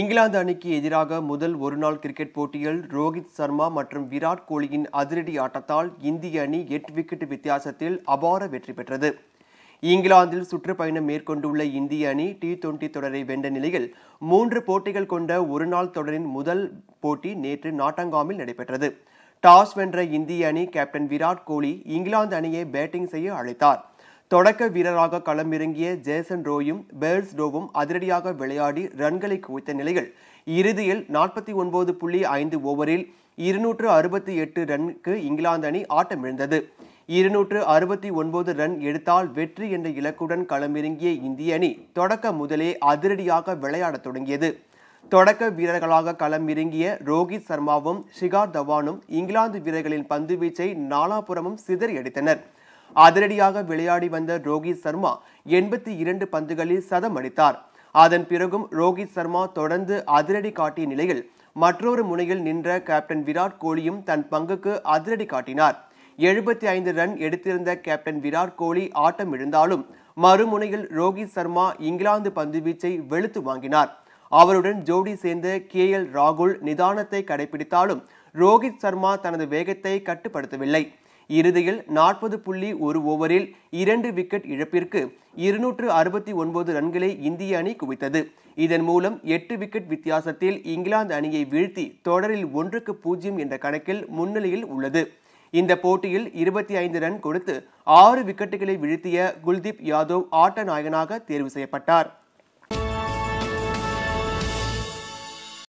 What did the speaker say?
இங்கிலாந்து அணிக்கு எதிராக முதல் ஒருநாள் கிரிக்கெட் போட்டியில் ரோஹித் சர்மா மற்றும் விராட் கோலியின் அதிரடி ஆட்டத்தால் இந்திய அணி எட்டு விக்கெட் வித்தியாசத்தில் அபார வெற்றி பெற்றது இங்கிலாந்தில் சுற்றுப்பயணம் மேற்கொண்டுள்ள இந்திய அணி டி டுவெண்டி தொடரை வென்ற நிலையில் மூன்று போட்டிகள் கொண்ட ஒருநாள் தொடரின் முதல் போட்டி நேற்று நாட்டங்காமில் நடைபெற்றது டாஸ் வென்ற இந்திய அணி கேப்டன் விராட் கோலி இங்கிலாந்து அணியை பேட்டிங் செய்ய அழைத்தார் தொடக்க வீரராக களமிறங்கிய ஜேசன் ரோயும் பேர்ஸ் ரோவும் அதிரடியாக விளையாடி ரன்களை குவித்த நிலையில் இறுதியில் நாற்பத்தி ஒன்பது புள்ளி ஐந்து ஓவரில் இருநூற்று அறுபத்தி எட்டு ரன்னுக்கு இங்கிலாந்து அணி ஆட்டமிழந்தது இருநூற்று அறுபத்தி ஒன்பது ரன் எடுத்தால் வெற்றி என்ற இலக்குடன் களமிறங்கிய இந்திய அணி தொடக்க முதலே அதிரடியாக விளையாடத் தொடங்கியது தொடக்க வீரர்களாக களமிறங்கிய ரோஹித் சர்மாவும் ஷிகார் தவானும் இங்கிலாந்து வீரர்களின் பந்துவீச்சை நாலாபுரமும் சிதறியடித்தனர் அதிரடியாக விளையாடி வந்த ரோஹித் சர்மா எண்பத்தி இரண்டு பந்துகளில் சதம் அடித்தார் அதன் பிறகும் ரோஹித் சர்மா தொடர்ந்து அதிரடி காட்டிய நிலையில் மற்றொரு முனையில் நின்ற கேப்டன் விராட் கோலியும் தன் பங்குக்கு அதிரடி காட்டினார் எழுபத்தி ஐந்து ரன் எடுத்திருந்த கேப்டன் விராட் கோலி ஆட்டம் இழந்தாலும் மறுமுனையில் ரோஹித் சர்மா இங்கிலாந்து பந்துவீச்சை வெளுத்து வாங்கினார் அவருடன் ஜோடி சேர்ந்த கே எல் ராகுல் நிதானத்தை கடைபிடித்தாலும் ரோஹித் சர்மா தனது வேகத்தை கட்டுப்படுத்தவில்லை இறுதியில் நாற்பது புள்ளி ஒரு ஓவரில் இரண்டு விக்கெட் இழப்பிற்கு இருநூற்று அறுபத்தி ஒன்பது ரன்களை இந்திய அணி குவித்தது இதன் மூலம் எட்டு விக்கெட் வித்தியாசத்தில் இங்கிலாந்து அணியை வீழ்த்தி தொடரில் ஒன்றுக்கு பூஜ்ஜியம் என்ற கணக்கில் முன்னிலையில் உள்ளது இந்த போட்டியில் இருபத்தி ஐந்து ரன் கொடுத்து ஆறு விக்கெட்டுகளை வீழ்த்திய குல்தீப் யாதவ் ஆட்ட நாயகனாக தேர்வு செய்யப்பட்டார்